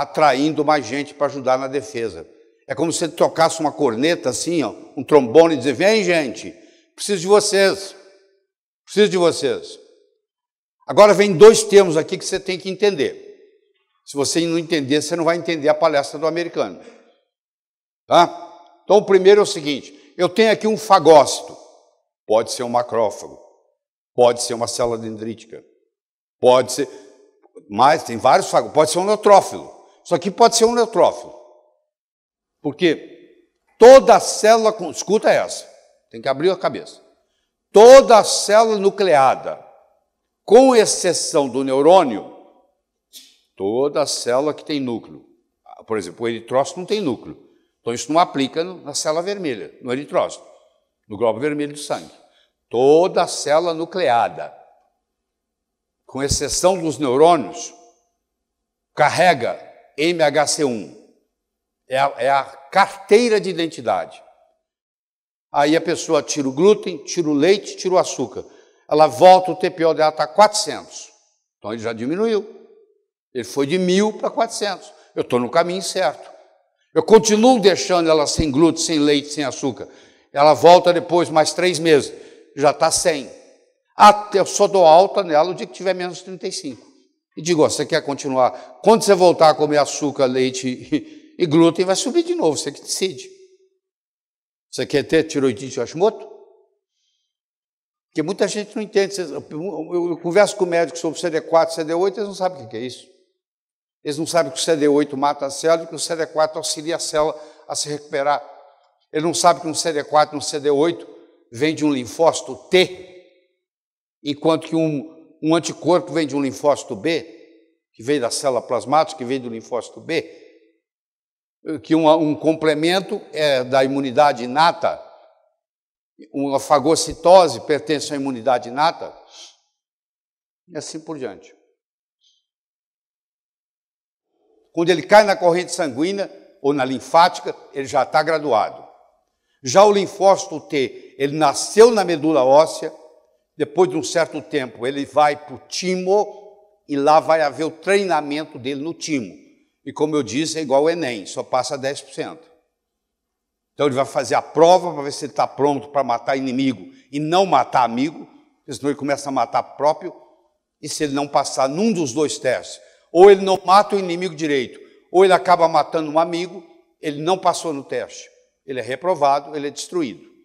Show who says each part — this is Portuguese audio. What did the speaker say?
Speaker 1: atraindo mais gente para ajudar na defesa. É como se você tocasse uma corneta assim, ó, um trombone e dizer: Vem, gente, preciso de vocês, preciso de vocês. Agora vem dois termos aqui que você tem que entender. Se você não entender, você não vai entender a palestra do americano. Tá? Então, o primeiro é o seguinte: eu tenho aqui um fagócito, pode ser um macrófago, pode ser uma célula dendrítica, pode ser. Mas tem vários fagócitos, pode ser um neutrófilo. Isso aqui pode ser um neutrófilo. Porque toda célula, escuta essa, tem que abrir a cabeça. Toda célula nucleada, com exceção do neurônio, toda célula que tem núcleo, por exemplo, o eritrócito não tem núcleo. Então isso não aplica na célula vermelha, no eritrócito, no globo vermelho do sangue. Toda célula nucleada, com exceção dos neurônios, carrega MHC1. É a, é a carteira de identidade. Aí a pessoa tira o glúten, tira o leite, tira o açúcar. Ela volta, o TPO dela está 400. Então ele já diminuiu. Ele foi de 1.000 para 400. Eu estou no caminho certo. Eu continuo deixando ela sem glúten, sem leite, sem açúcar. Ela volta depois, mais três meses. Já está 100. Até, eu só dou alta nela o dia que tiver menos 35. E digo, ó, você quer continuar? Quando você voltar a comer açúcar, leite e glúten, vai subir de novo, você que decide. Você quer ter tiroidite de Hashimoto? Porque muita gente não entende. Eu converso com médicos sobre CD4, CD8, eles não sabem o que é isso. Eles não sabem que o CD8 mata a célula e que o CD4 auxilia a célula a se recuperar. Ele não sabe que um CD4 e um CD8 vem de um linfócito T, enquanto que um um anticorpo vem de um linfócito B, que vem da célula plasmática, que vem do linfócito B, que um complemento é da imunidade inata, uma fagocitose pertence à imunidade inata, e assim por diante. Quando ele cai na corrente sanguínea ou na linfática, ele já está graduado. Já o linfócito T, ele nasceu na medula óssea, depois de um certo tempo, ele vai para o Timo e lá vai haver o treinamento dele no Timo. E como eu disse, é igual o Enem, só passa 10%. Então ele vai fazer a prova para ver se ele está pronto para matar inimigo e não matar amigo, senão ele começa a matar próprio. E se ele não passar num dos dois testes, ou ele não mata o inimigo direito, ou ele acaba matando um amigo, ele não passou no teste. Ele é reprovado, ele é destruído.